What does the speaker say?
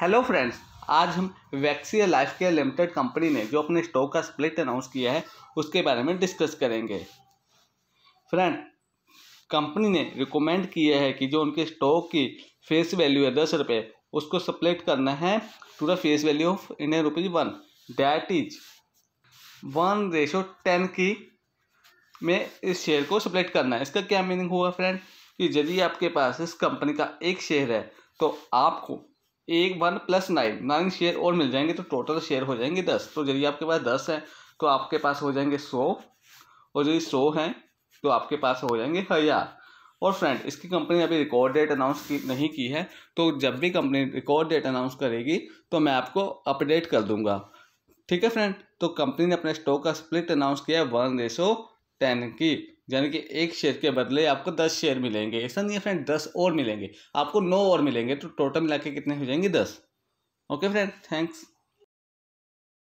hello friends आज हम Vaxi life care limited company ने जो अपने स्टॉक का स्प्लिट अनाउंस किया है उसके बारे में डिस्कस करेंगे फ्रेंड कंपनी ने रिकमेंड किया है कि जो उनके स्टॉक की फेस वैल्यू है दस रुपये उसको स्प्लिट करना है to the face value of Indian rupees one that is one ratio ten की में इस शेयर को स्प्लिट करना है इसका क्या मीनिंग होगा फ्रेंड कि यदि आपके पास इस कंपनी का एक शेयर है तो आपको एक one plus nine nine share और मिल जाएंगे तो टोटल शेयर हो जाएंगे दस तो यदि आपके पास दस हैं तो आपके पास हो जाएंगे सौ और यदि सौ हैं तो आपके पास हो जाएंगे हज़ार और फ्रेंड इसकी कंपनी अभी रिकॉर्ड डेट अनाउंस की नहीं की है तो जब भी कंपनी रिकॉर्ड डेट अनाउंस करेगी तो मैं आपको अपडेट कर दूंगा ठीक है फ्रेंड तो कंपनी ने अपने स्टॉक का स्प्लिट अनाउंस किया है वन रेसो टेन की यानी कि एक शेयर के बदले आपको दस शेयर मिलेंगे ऐसा नहीं है फ्रेंड दस और मिलेंगे आपको नौ और मिलेंगे तो टोटल मिला के कितने हो जाएंगे दस ओके फ्रेंड थैंक्स